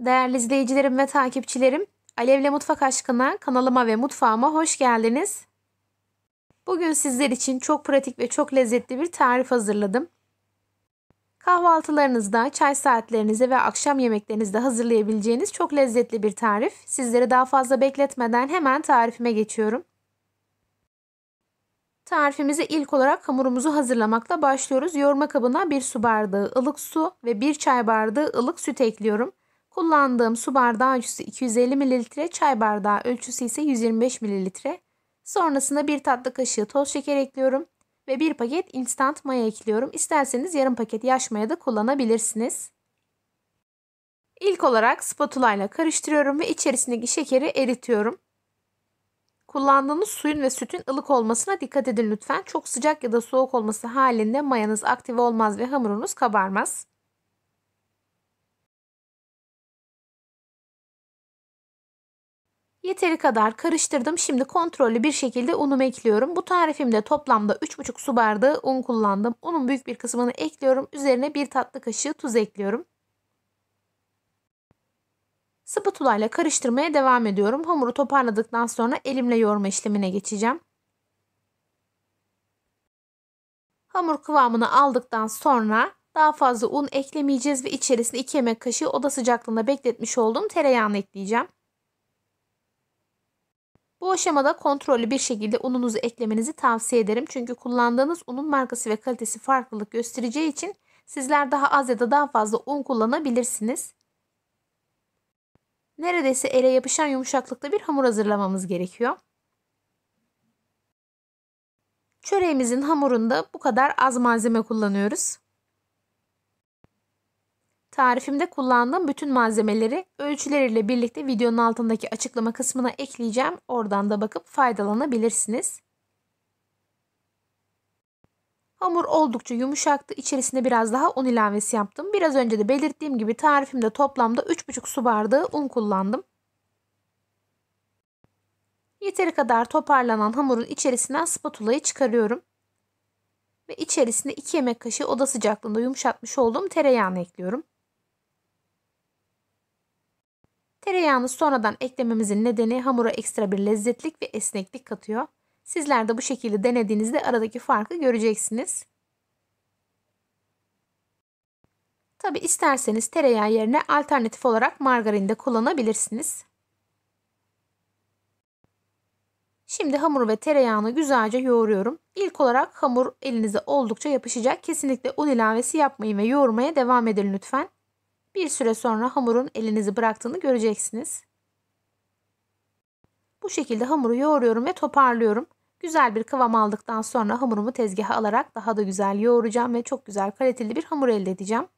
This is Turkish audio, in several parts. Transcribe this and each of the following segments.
Değerli izleyicilerim ve takipçilerim, Alevle Mutfak Aşkına kanalıma ve mutfağıma hoş geldiniz. Bugün sizler için çok pratik ve çok lezzetli bir tarif hazırladım. Kahvaltılarınızda, çay saatlerinize ve akşam yemeklerinizde hazırlayabileceğiniz çok lezzetli bir tarif. Sizleri daha fazla bekletmeden hemen tarifime geçiyorum. Tarifimize ilk olarak hamurumuzu hazırlamakla başlıyoruz. Yoğurma kabına 1 su bardağı ılık su ve 1 çay bardağı ılık süt ekliyorum. Kullandığım su bardağı ölçüsü 250 ml, çay bardağı ölçüsü ise 125 ml. Sonrasında bir tatlı kaşığı toz şeker ekliyorum ve bir paket instant maya ekliyorum. İsterseniz yarım paket yaş maya da kullanabilirsiniz. İlk olarak spatula ile karıştırıyorum ve içerisindeki şekeri eritiyorum. Kullandığınız suyun ve sütün ılık olmasına dikkat edin lütfen. Çok sıcak ya da soğuk olması halinde mayanız aktif olmaz ve hamurunuz kabarmaz. Yeteri kadar karıştırdım. Şimdi kontrollü bir şekilde unumu ekliyorum. Bu tarifimde toplamda 3,5 su bardağı un kullandım. Unun büyük bir kısmını ekliyorum. Üzerine 1 tatlı kaşığı tuz ekliyorum. Spatula ile karıştırmaya devam ediyorum. Hamuru toparladıktan sonra elimle yoğurma işlemine geçeceğim. Hamur kıvamını aldıktan sonra daha fazla un eklemeyeceğiz ve içerisine 2 yemek kaşığı oda sıcaklığında bekletmiş olduğum tereyağını ekleyeceğim. Bu aşamada kontrollü bir şekilde ununuzu eklemenizi tavsiye ederim. Çünkü kullandığınız unun markası ve kalitesi farklılık göstereceği için sizler daha az ya da daha fazla un kullanabilirsiniz. Neredeyse ele yapışan yumuşaklıkta bir hamur hazırlamamız gerekiyor. Çöreğimizin hamurunda bu kadar az malzeme kullanıyoruz. Tarifimde kullandığım bütün malzemeleri ölçüleriyle birlikte videonun altındaki açıklama kısmına ekleyeceğim. Oradan da bakıp faydalanabilirsiniz. Hamur oldukça yumuşaktı. İçerisine biraz daha un ilavesi yaptım. Biraz önce de belirttiğim gibi tarifimde toplamda 3,5 su bardağı un kullandım. Yeteri kadar toparlanan hamurun içerisinden spatulayı çıkarıyorum. Ve içerisine 2 yemek kaşığı oda sıcaklığında yumuşatmış olduğum tereyağını ekliyorum. Tereyağını sonradan eklememizin nedeni hamura ekstra bir lezzetlik ve esneklik katıyor. Sizler de bu şekilde denediğinizde aradaki farkı göreceksiniz. Tabi isterseniz tereyağı yerine alternatif olarak margarin de kullanabilirsiniz. Şimdi hamuru ve tereyağını güzelce yoğuruyorum. İlk olarak hamur elinize oldukça yapışacak. Kesinlikle un ilavesi yapmayın ve yoğurmaya devam edin lütfen. Bir süre sonra hamurun elinizi bıraktığını göreceksiniz. Bu şekilde hamuru yoğuruyorum ve toparlıyorum. Güzel bir kıvam aldıktan sonra hamurumu tezgaha alarak daha da güzel yoğuracağım ve çok güzel kaliteli bir hamur elde edeceğim.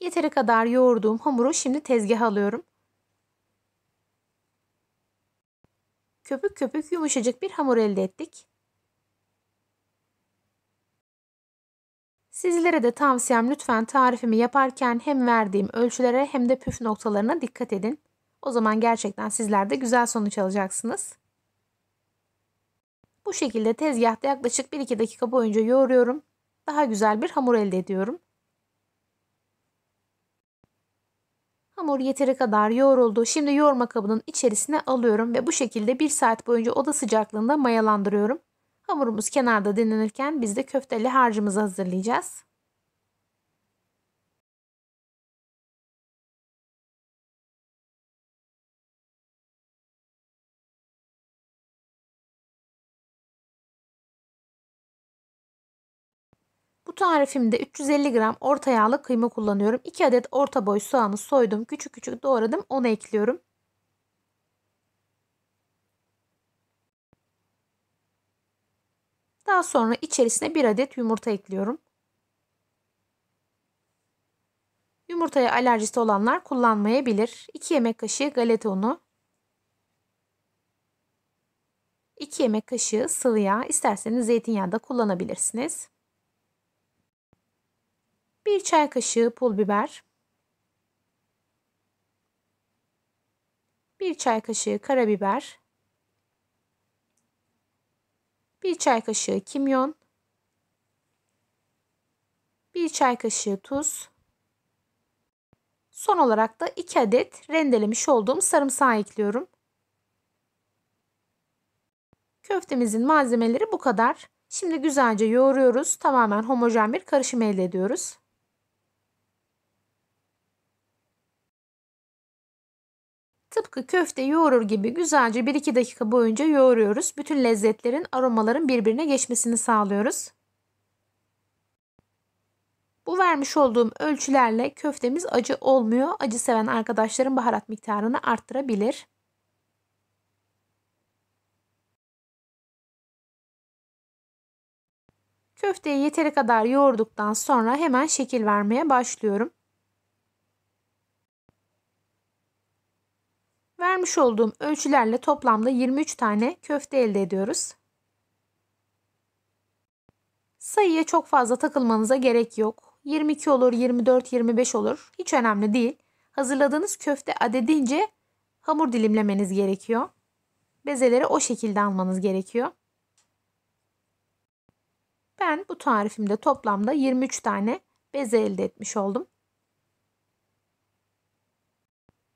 Yeteri kadar yoğurduğum hamuru şimdi tezgaha alıyorum. köpük köpük yumuşacık bir hamur elde ettik. Sizlere de tavsiyem lütfen tarifimi yaparken hem verdiğim ölçülere hem de püf noktalarına dikkat edin. O zaman gerçekten sizler de güzel sonuç alacaksınız. Bu şekilde tezgahta yaklaşık 1-2 dakika boyunca yoğuruyorum. Daha güzel bir hamur elde ediyorum. Hamur yeteri kadar yoğruldu. Şimdi yoğurma kabının içerisine alıyorum ve bu şekilde 1 saat boyunca oda sıcaklığında mayalandırıyorum. Hamurumuz kenarda dinlenirken biz de köfteli harcımızı hazırlayacağız. Bu tarifimde 350 gram orta yağlı kıyma kullanıyorum. 2 adet orta boy soğanı soydum. Küçük küçük doğradım. Onu ekliyorum. Daha sonra içerisine 1 adet yumurta ekliyorum. Yumurtaya alerjisi olanlar kullanmayabilir. 2 yemek kaşığı galeta unu. 2 yemek kaşığı sıvı yağ. İsterseniz zeytinyağı da kullanabilirsiniz. 1 çay kaşığı pul biber, 1 çay kaşığı karabiber, 1 çay kaşığı kimyon, 1 çay kaşığı tuz, son olarak da 2 adet rendelemiş olduğum sarımsağı ekliyorum. Köftemizin malzemeleri bu kadar. Şimdi güzelce yoğuruyoruz. Tamamen homojen bir karışım elde ediyoruz. Tıpkı köfte yoğurur gibi güzelce 1-2 dakika boyunca yoğuruyoruz. Bütün lezzetlerin, aromaların birbirine geçmesini sağlıyoruz. Bu vermiş olduğum ölçülerle köftemiz acı olmuyor. Acı seven arkadaşların baharat miktarını arttırabilir. Köfteyi yeteri kadar yoğurduktan sonra hemen şekil vermeye başlıyorum. Vermiş olduğum ölçülerle toplamda 23 tane köfte elde ediyoruz. Sayıya çok fazla takılmanıza gerek yok. 22 olur, 24, 25 olur. Hiç önemli değil. Hazırladığınız köfte adedince hamur dilimlemeniz gerekiyor. Bezeleri o şekilde almanız gerekiyor. Ben bu tarifimde toplamda 23 tane beze elde etmiş oldum.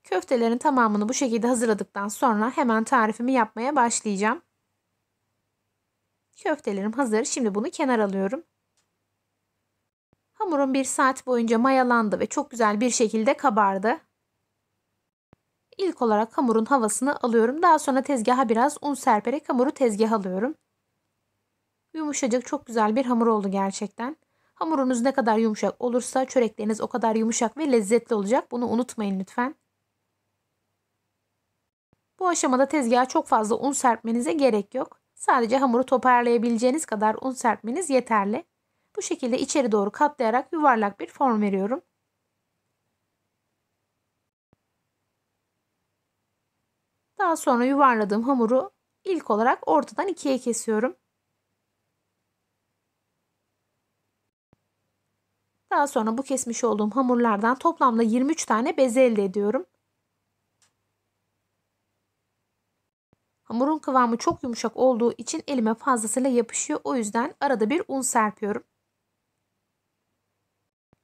Köftelerin tamamını bu şekilde hazırladıktan sonra hemen tarifimi yapmaya başlayacağım. Köftelerim hazır. Şimdi bunu kenar alıyorum. Hamurum bir saat boyunca mayalandı ve çok güzel bir şekilde kabardı. İlk olarak hamurun havasını alıyorum. Daha sonra tezgaha biraz un serperek hamuru tezgaha alıyorum. Yumuşacık çok güzel bir hamur oldu gerçekten. Hamurunuz ne kadar yumuşak olursa çörekleriniz o kadar yumuşak ve lezzetli olacak. Bunu unutmayın lütfen. Bu aşamada tezgaha çok fazla un serpmenize gerek yok. Sadece hamuru toparlayabileceğiniz kadar un serpmeniz yeterli. Bu şekilde içeri doğru katlayarak yuvarlak bir form veriyorum. Daha sonra yuvarladığım hamuru ilk olarak ortadan ikiye kesiyorum. Daha sonra bu kesmiş olduğum hamurlardan toplamda 23 tane beze elde ediyorum. Hamurun kıvamı çok yumuşak olduğu için elime fazlasıyla yapışıyor. O yüzden arada bir un serpiyorum.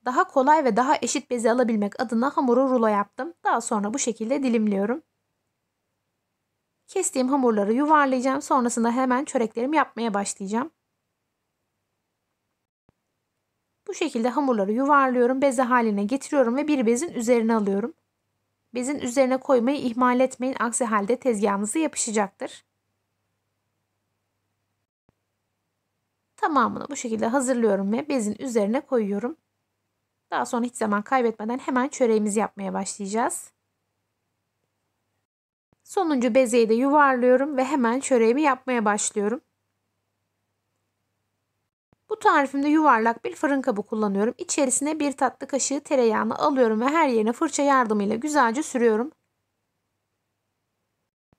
Daha kolay ve daha eşit bezi alabilmek adına hamuru rulo yaptım. Daha sonra bu şekilde dilimliyorum. Kestiğim hamurları yuvarlayacağım. Sonrasında hemen çöreklerimi yapmaya başlayacağım. Bu şekilde hamurları yuvarlıyorum, beze haline getiriyorum ve bir bezin üzerine alıyorum. Bezin üzerine koymayı ihmal etmeyin. Aksi halde tezgahınızı yapışacaktır. Tamamını bu şekilde hazırlıyorum ve bezin üzerine koyuyorum. Daha sonra hiç zaman kaybetmeden hemen çöreğimizi yapmaya başlayacağız. Sonuncu bezeyi de yuvarlıyorum ve hemen çöreğimi yapmaya başlıyorum. Bu tarifimde yuvarlak bir fırın kabı kullanıyorum. İçerisine bir tatlı kaşığı tereyağını alıyorum ve her yerine fırça yardımıyla güzelce sürüyorum.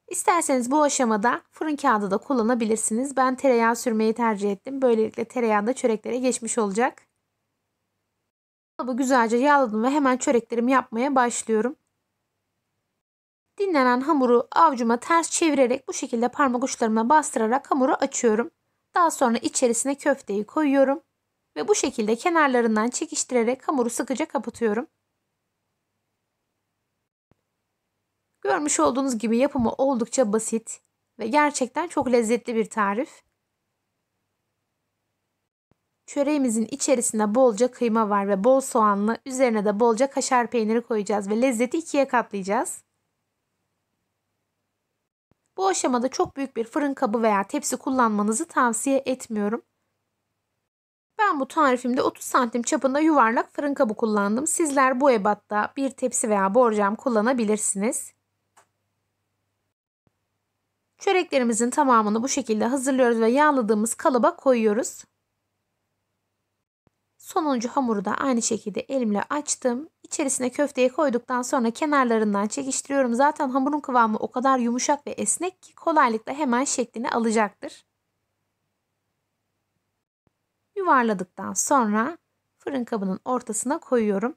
İsterseniz bu aşamada fırın kağıdı da kullanabilirsiniz. Ben tereyağı sürmeyi tercih ettim. Böylelikle tereyağı da çöreklere geçmiş olacak. Kabı güzelce yağladım ve hemen çöreklerimi yapmaya başlıyorum. Dinlenen hamuru avcuma ters çevirerek bu şekilde parmak uçlarımla bastırarak hamuru açıyorum. Daha sonra içerisine köfteyi koyuyorum ve bu şekilde kenarlarından çekiştirerek hamuru sıkıca kapatıyorum. Görmüş olduğunuz gibi yapımı oldukça basit ve gerçekten çok lezzetli bir tarif. Çöreğimizin içerisinde bolca kıyma var ve bol soğanlı, üzerine de bolca kaşar peyniri koyacağız ve lezzeti ikiye katlayacağız. Bu aşamada çok büyük bir fırın kabı veya tepsi kullanmanızı tavsiye etmiyorum. Ben bu tarifimde 30 santim çapında yuvarlak fırın kabı kullandım. Sizler bu ebatta bir tepsi veya borcam kullanabilirsiniz. Çöreklerimizin tamamını bu şekilde hazırlıyoruz ve yağladığımız kalıba koyuyoruz. Sonuncu hamuru da aynı şekilde elimle açtım. İçerisine köfteyi koyduktan sonra kenarlarından çekiştiriyorum. Zaten hamurun kıvamı o kadar yumuşak ve esnek ki kolaylıkla hemen şeklini alacaktır. Yuvarladıktan sonra fırın kabının ortasına koyuyorum.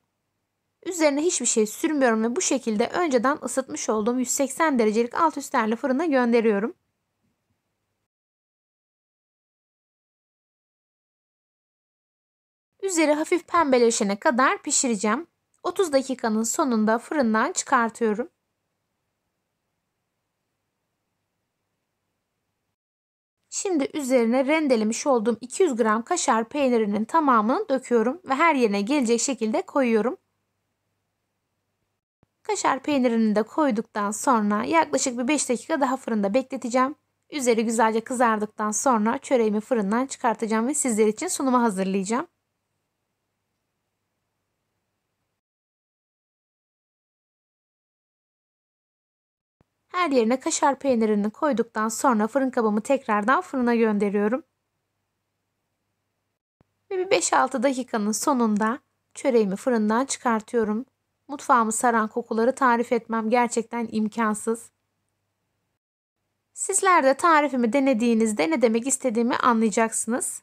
Üzerine hiçbir şey sürmüyorum ve bu şekilde önceden ısıtmış olduğum 180 derecelik alt üstlerle fırına gönderiyorum. Üzeri hafif pembeleşene kadar pişireceğim. 30 dakikanın sonunda fırından çıkartıyorum. Şimdi üzerine rendelemiş olduğum 200 gram kaşar peynirinin tamamını döküyorum ve her yerine gelecek şekilde koyuyorum. Kaşar peynirini de koyduktan sonra yaklaşık bir 5 dakika daha fırında bekleteceğim. Üzeri güzelce kızardıktan sonra çöreğimi fırından çıkartacağım ve sizler için sunuma hazırlayacağım. Her yerine kaşar peynirini koyduktan sonra fırın kabımı tekrardan fırına gönderiyorum. Ve bir 5-6 dakikanın sonunda çöreğimi fırından çıkartıyorum. Mutfağımı saran kokuları tarif etmem gerçekten imkansız. Sizler de tarifimi denediğinizde ne demek istediğimi anlayacaksınız.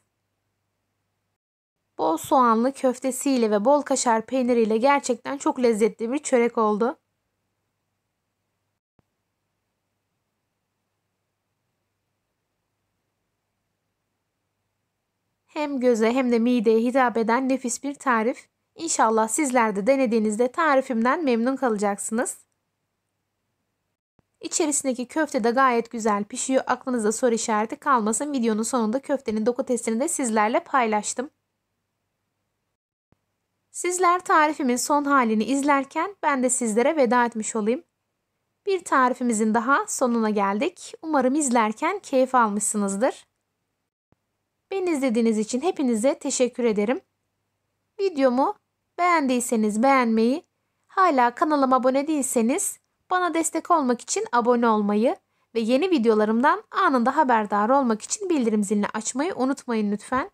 Bol soğanlı köftesiyle ve bol kaşar peyniriyle gerçekten çok lezzetli bir çörek oldu. hem göze hem de mideye hitap eden nefis bir tarif. İnşallah sizler de denediğinizde tarifimden memnun kalacaksınız. İçerisindeki köfte de gayet güzel pişiyor. Aklınızda soru işareti kalmasın. Videonun sonunda köftenin doku testini de sizlerle paylaştım. Sizler tarifimin son halini izlerken ben de sizlere veda etmiş olayım. Bir tarifimizin daha sonuna geldik. Umarım izlerken keyif almışsınızdır. Beni izlediğiniz için hepinize teşekkür ederim. Videomu beğendiyseniz beğenmeyi, hala kanalıma abone değilseniz bana destek olmak için abone olmayı ve yeni videolarımdan anında haberdar olmak için bildirim zilini açmayı unutmayın lütfen.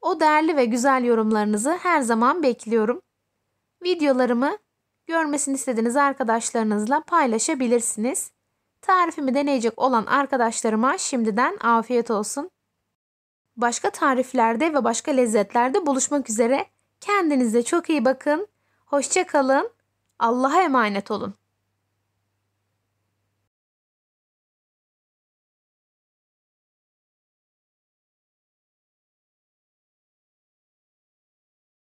O değerli ve güzel yorumlarınızı her zaman bekliyorum. Videolarımı görmesini istediğiniz arkadaşlarınızla paylaşabilirsiniz. Tarifimi deneyecek olan arkadaşlarıma şimdiden afiyet olsun başka tariflerde ve başka lezzetlerde buluşmak üzere. Kendinize çok iyi bakın. Hoşça kalın. Allah'a emanet olun.